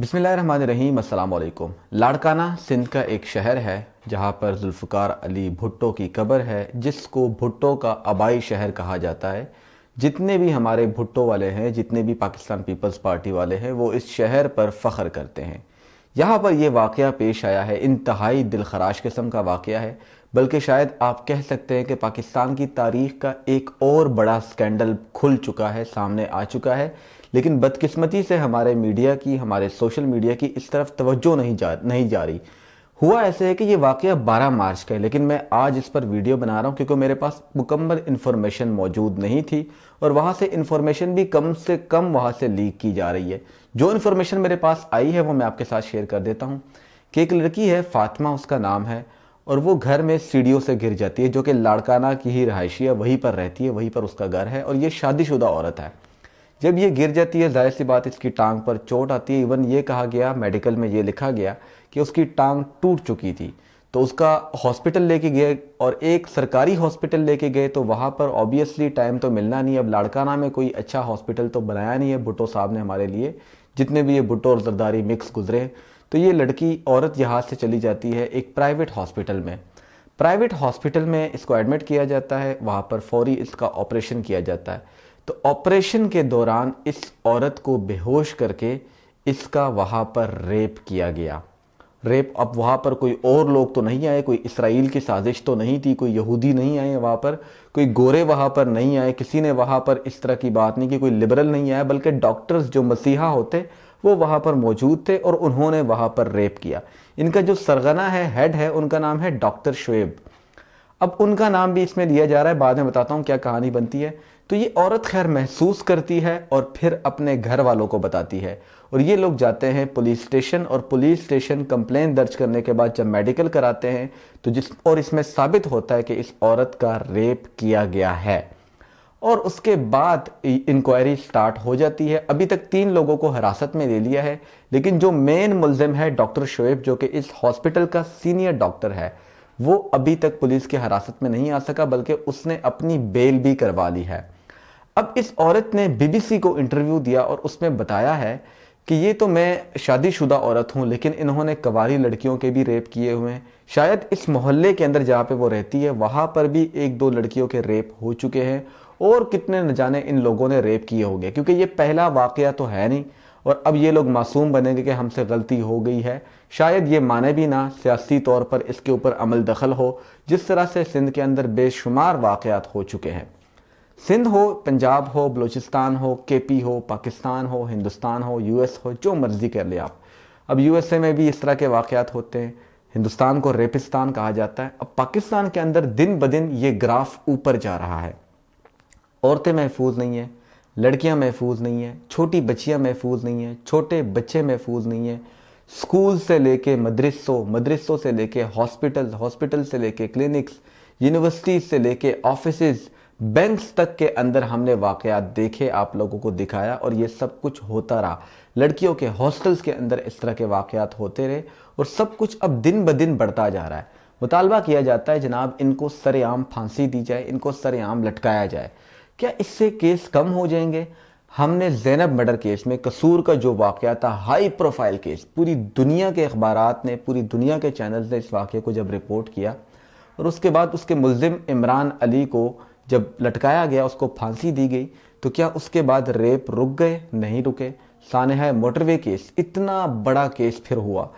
बिसमीम अल्लाम लाड़काना सिंध का एक शहर है जहाँ पर जुल्फ़ार अली भुट्टो की कब्र है जिसको भुट्टो का आबाई शहर कहा जाता है जितने भी हमारे भुट्टो वाले हैं जितने भी पाकिस्तान पीपल्स पार्टी वाले हैं वो इस शहर पर फ़ख्र करते हैं यहाँ पर यह वाक़ पेश आया है इंतहाई दिलखराश किस्म का वाक़ है बल्कि शायद आप कह सकते हैं कि पाकिस्तान की तारीख का एक और बड़ा स्कैंडल खुल चुका है सामने आ चुका है लेकिन बदकिस्मती से हमारे मीडिया की हमारे सोशल मीडिया की इस तरफ तवज्जो नहीं जा नहीं जा रही हुआ ऐसे है कि ये वाक़ 12 मार्च का है लेकिन मैं आज इस पर वीडियो बना रहा हूँ क्योंकि मेरे पास मुकम्मल इन्फॉर्मेशन मौजूद नहीं थी और वहाँ से इन्फॉर्मेशन भी कम से कम वहाँ से लीक की जा रही है जो इन्फॉर्मेशन मेरे पास आई है वो मैं आपके साथ शेयर कर देता हूँ कि एक लड़की है फातिमा उसका नाम है और वो घर में सीढ़ियों से गिर जाती है जो कि लाड़काना की ही रहायशी है वहीं पर रहती है वहीं पर उसका घर है और ये शादीशुदा औरत है जब ये गिर जाती है जाहिर सी बात इसकी टांग पर चोट आती है इवन ये कहा गया मेडिकल में ये लिखा गया कि उसकी टांग टूट चुकी थी तो उसका हॉस्पिटल लेके गए और एक सरकारी हॉस्पिटल लेके गए तो वहाँ पर ऑब्वियसली टाइम तो मिलना नहीं अब लाड़काना में कोई अच्छा हॉस्पिटल तो बनाया नहीं है भुटो साहब ने हमारे लिए जितने भी ये भुटो और जरदारी मिक्स गुजरे तो ये लड़की औरत यहाँ से चली जाती है एक प्राइवेट हॉस्पिटल में प्राइवेट हॉस्पिटल में इसको एडमिट किया जाता है वहाँ पर फौरी इसका ऑपरेशन किया जाता है तो ऑपरेशन के दौरान इस औरत को बेहोश करके इसका वहाँ पर रेप किया गया रेप अब वहाँ पर कोई और लोग तो नहीं आए कोई इसराइल की साजिश तो नहीं थी कोई यहूदी नहीं आए वहाँ पर कोई गोरे वहाँ पर नहीं आए किसी ने वहाँ पर इस तरह की बात नहीं कि कोई लिबरल नहीं आया बल्कि डॉक्टर्स जो मसीहा होते वो वहाँ पर मौजूद थे और उन्होंने वहाँ पर रेप किया इनका जो सरगना है हेड है उनका नाम है डॉक्टर शुएब अब उनका नाम भी इसमें लिया जा रहा है बाद में बताता हूँ क्या कहानी बनती है तो ये औरत खैर महसूस करती है और फिर अपने घर वालों को बताती है और ये लोग जाते हैं पुलिस स्टेशन और पुलिस स्टेशन कंप्लेन दर्ज करने के बाद जब मेडिकल कराते हैं तो जिस और इसमें साबित होता है कि इस औरत का रेप किया गया है और उसके बाद इंक्वायरी स्टार्ट हो जाती है अभी तक तीन लोगों को हिरासत में ले लिया है लेकिन जो मेन मुलजिम है डॉक्टर शोएब जो कि इस हॉस्पिटल का सीनियर डॉक्टर है वो अभी तक पुलिस की हिरासत में नहीं आ सका बल्कि उसने अपनी बेल भी करवा ली है अब इस औरत ने बीबीसी को इंटरव्यू दिया और उसमें बताया है कि ये तो मैं शादीशुदा औरत हूँ लेकिन इन्होंने कवारी लड़कियों के भी रेप किए हुए हैं शायद इस मोहल्ले के अंदर जहाँ पे वो रहती है वहाँ पर भी एक दो लड़कियों के रेप हो चुके हैं और कितने न जाने इन लोगों ने रेप किए होंगे क्योंकि ये पहला वाक़ तो है नहीं और अब ये लोग मासूम बनेंगे कि हमसे गलती हो गई है शायद ये माने भी ना सियासी तौर पर इसके ऊपर अमल दखल हो जिस तरह से सिंध के अंदर बेशुमार वाकयात हो चुके हैं सिंध हो पंजाब हो बलूचिस्तान हो के पी हो पाकिस्तान हो हिंदुस्तान हो यू एस हो जो मर्जी कर ले आप अब यू एस ए में भी इस तरह के वाक़ात होते हैं हिंदुस्तान को रेपिस्तान कहा जाता है अब पाकिस्तान के अंदर दिन ब दिन ये ग्राफ ऊपर जा रहा है औरतें महफूज नहीं हैं लड़कियां महफूज नहीं हैं छोटी बच्चियां महफूज नहीं हैं छोटे बच्चे महफूज नहीं हैं स्कूल से लेके मदरसों मदरसों से लेके हॉस्पिटल हॉस्पिटल से लेके क्लिनिक्स यूनिवर्सिटीज़ से लेके ऑफिस बैंक्स तक के अंदर हमने वाकयात देखे आप लोगों को दिखाया और ये सब कुछ होता रहा लड़कियों के हॉस्टल्स के अंदर इस तरह के वाकयात होते रहे और सब कुछ अब दिन ब दिन बढ़ता जा रहा है मुतालबा किया जाता है जनाब इनको सरेआम फांसी दी जाए इनको सरेआम लटकाया जाए क्या इससे केस कम हो जाएंगे हमने जैनब मर्डर केस में कसूर का जो वाक़ था हाई प्रोफाइल केस पूरी दुनिया के अखबार ने पूरी दुनिया के चैनल्स ने इस वाक़े को जब रिपोर्ट किया और उसके बाद उसके मुलजिम इमरान अली को जब लटकाया गया उसको फांसी दी गई तो क्या उसके बाद रेप रुक गए नहीं रुके सानहा मोटरवे केस इतना बड़ा केस फिर हुआ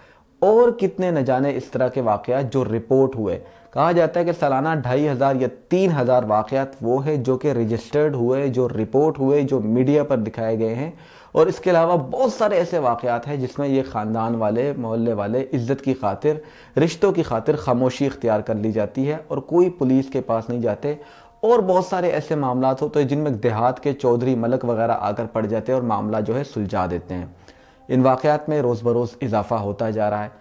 और कितने न जाने इस तरह के वाक़ जो रिपोर्ट हुए कहा जाता है कि सालाना ढाई हज़ार या तीन हज़ार वाक़ात वो है जो कि रजिस्टर्ड हुए जो रिपोर्ट हुए जो मीडिया पर दिखाए गए हैं और इसके अलावा बहुत सारे ऐसे वाक़ात हैं जिसमें ये ख़ानदान वाले मोहल्ले वाले इज़्ज़त की खातिर रिश्तों की खातिर खामोशी इख्तियार कर ली जाती है और कोई पुलिस के पास नहीं जाते और बहुत सारे ऐसे मामला होते हैं जिनमें देहात के चौधरी मलक वगैरह आकर पड़ जाते हैं और मामला जो है सुलझा देते हैं इन वाक़ात में रोज़ बरोज़ इजाफा होता जा रहा है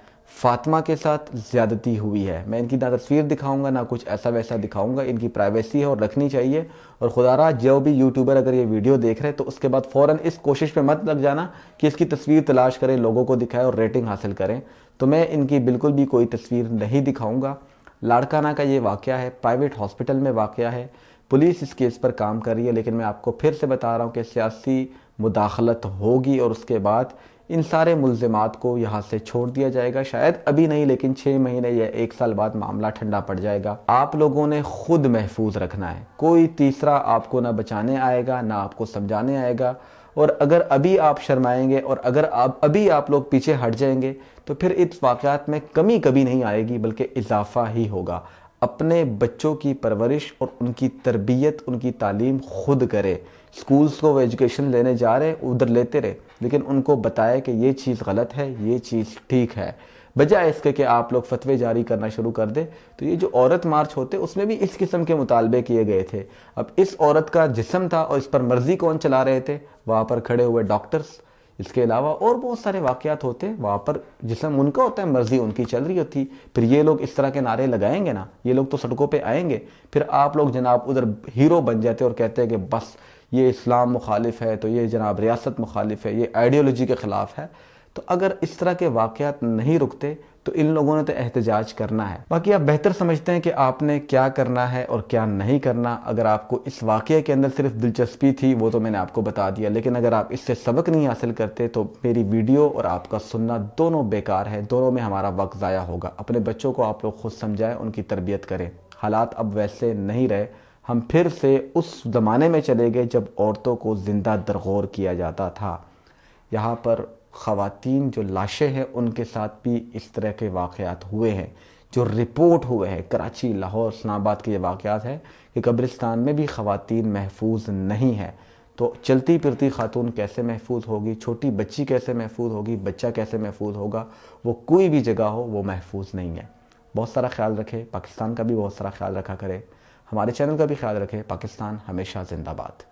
फातिमा के साथ ज़्यादती हुई है मैं इनकी ना तस्वीर दिखाऊंगा ना कुछ ऐसा वैसा दिखाऊंगा इनकी प्राइवेसी है और रखनी चाहिए और खुदा रहा जो भी यूट्यूबर अगर ये वीडियो देख रहे हैं तो उसके बाद फ़ौरन इस कोशिश पे मत लग जाना कि इसकी तस्वीर तलाश करें लोगों को दिखाएं और रेटिंग हासिल करें तो मैं इनकी बिल्कुल भी कोई तस्वीर नहीं दिखाऊँगा लाड़काना का ये वाक़ है प्राइवेट हॉस्पिटल में वाक़ है पुलिस इस केस पर काम कर रही है लेकिन मैं आपको फिर से बता रहा हूँ कि सियासी मुदाखलत होगी और उसके बाद इन सारे मुलजमात को यहाँ से छोड़ दिया जाएगा शायद अभी नहीं लेकिन छः महीने या एक साल बाद मामला ठंडा पड़ जाएगा आप लोगों ने खुद महफूज रखना है कोई तीसरा आपको ना बचाने आएगा ना आपको समझाने आएगा और अगर अभी आप शर्माएंगे और अगर आप अभी आप लोग पीछे हट जाएंगे तो फिर इस वाक़ में कमी कभी नहीं आएगी बल्कि इजाफा ही होगा अपने बच्चों की परवरिश और उनकी तरबियत उनकी तालीम खुद करे स्कूल्स को वो एजुकेशन लेने जा रहे उधर लेते रहे लेकिन उनको बताए कि ये चीज़ गलत है ये चीज़ ठीक है बजाय इसके कि आप लोग फतवे जारी करना शुरू कर दें तो ये जो औरत मार्च होते उसमें भी इस किस्म के मुतालबे किए गए थे अब इस औरत का जिसम था और इस पर मर्जी कौन चला रहे थे वहाँ पर खड़े हुए डॉक्टर्स इसके अलावा और बहुत सारे वाक़ होते वहाँ पर जिसम उनका होता है मर्ज़ी उनकी चल रही होती फिर ये लोग इस तरह के नारे लगाएंगे ना ये लोग तो सड़कों पे आएंगे फिर आप लोग जनाब उधर हीरो बन जाते और कहते हैं कि बस ये इस्लाम मुखालिफ है तो ये जनाब रियासत मुखालिफ है ये आइडियोलॉजी के ख़िलाफ़ है तो अगर इस तरह के वाकयात नहीं रुकते तो इन लोगों ने तो एहतजाज करना है बाकी आप बेहतर समझते हैं कि आपने क्या करना है और क्या नहीं करना अगर आपको इस वाक़े के अंदर सिर्फ दिलचस्पी थी वो तो मैंने आपको बता दिया लेकिन अगर आप इससे सबक नहीं हासिल करते तो मेरी वीडियो और आपका सुनना दोनों बेकार है दोनों में हमारा वक्त ज़ाया होगा अपने बच्चों को आप लोग खुद समझाएं उनकी तरबियत करें हालात अब वैसे नहीं रहे हम फिर से उस ज़माने में चले गए जब औरतों को ज़िंदा दरगौर किया जाता था यहाँ पर खातन जो लाशें हैं उनके साथ भी इस तरह के वाक़ात हुए हैं जो रिपोर्ट हुए हैं कराची लाहौर इस्लामाबाद के ये वाक़ात हैं कि कब्रिस्तान में भी ख़ातन महफूज नहीं है तो चलती फिरती खातून कैसे महफूज होगी छोटी बच्ची कैसे महफूज होगी बच्चा कैसे महफूज होगा वो कोई भी जगह हो वो महफूज नहीं है बहुत सारा ख्याल रखें पाकिस्तान का भी बहुत सारा ख्याल रखा करें हमारे चैनल का भी ख्याल रखें पाकिस्तान हमेशा जिंदाबाद